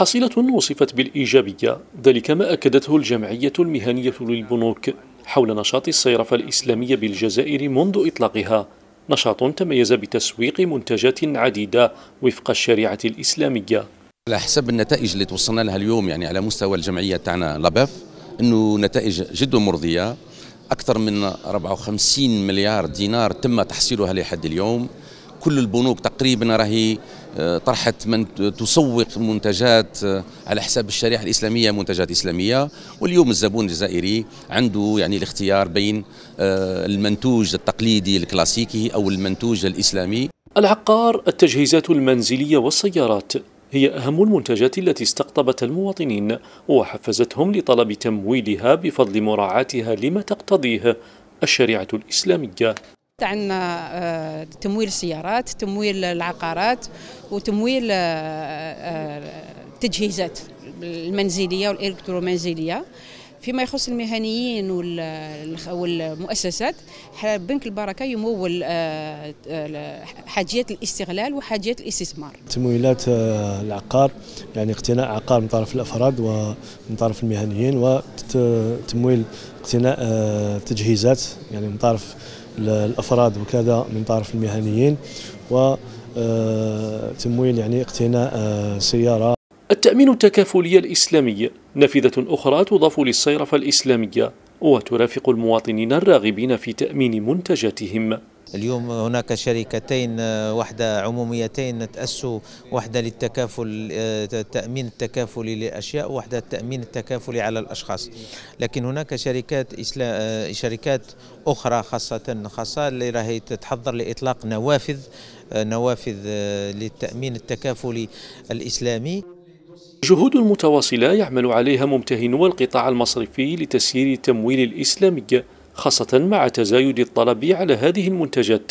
حصيلة وصفت بالإيجابية ذلك ما أكدته الجمعية المهنية للبنوك حول نشاط الصيرفة الإسلامية بالجزائر منذ إطلاقها نشاط تميز بتسويق منتجات عديدة وفق الشريعة الإسلامية على حسب النتائج اللي توصلنا لها اليوم يعني على مستوى الجمعية تاعنا لاباف أنه نتائج جد مرضية أكثر من 54 مليار دينار تم تحصيلها لحد اليوم كل البنوك تقريبا راهي آه، طرحت من تسوق منتجات آه، على حساب الشريحه الاسلاميه منتجات اسلاميه واليوم الزبون الجزائري عنده يعني الاختيار بين آه، المنتوج التقليدي الكلاسيكي او المنتوج الاسلامي العقار التجهيزات المنزليه والسيارات هي أهم المنتجات التي استقطبت المواطنين وحفزتهم لطلب تمويلها بفضل مراعاتها لما تقتضيه الشريعة الإسلامية عندنا آه، تمويل السيارات تمويل العقارات وتمويل التجهيزات آه، آه، المنزليه والالكترومنزليه فيما يخص المهنيين والمؤسسات بنك البركه يمول حاجيات الاستغلال وحاجيات الاستثمار. تمويلات العقار يعني اقتناء عقار من طرف الافراد ومن طرف المهنيين وتمويل اقتناء تجهيزات يعني من طرف الافراد وكذا من طرف المهنيين و آه، تمويل يعني اقتناء آه، سياره التامين التكافلي الاسلامي نافذه اخرى تضاف للصيرفه الاسلاميه وترافق المواطنين الراغبين في تامين منتجاتهم اليوم هناك شركتين آه، واحدة عموميتين تأسوا واحدة للتكافل آه، تأمين التكافلي للأشياء واحدة التأمين التكافلي على الأشخاص لكن هناك شركات إسلا... آه، شركات أخرى خاصة خاصة اللي راهي تتحضر لإطلاق نوافذ نوافذ للتأمين التكافلي الإسلامي جهود متواصلة يعمل عليها ممتهنو القطاع المصرفي لتسيير التمويل الإسلامي خاصة مع تزايد الطلب على هذه المنتجات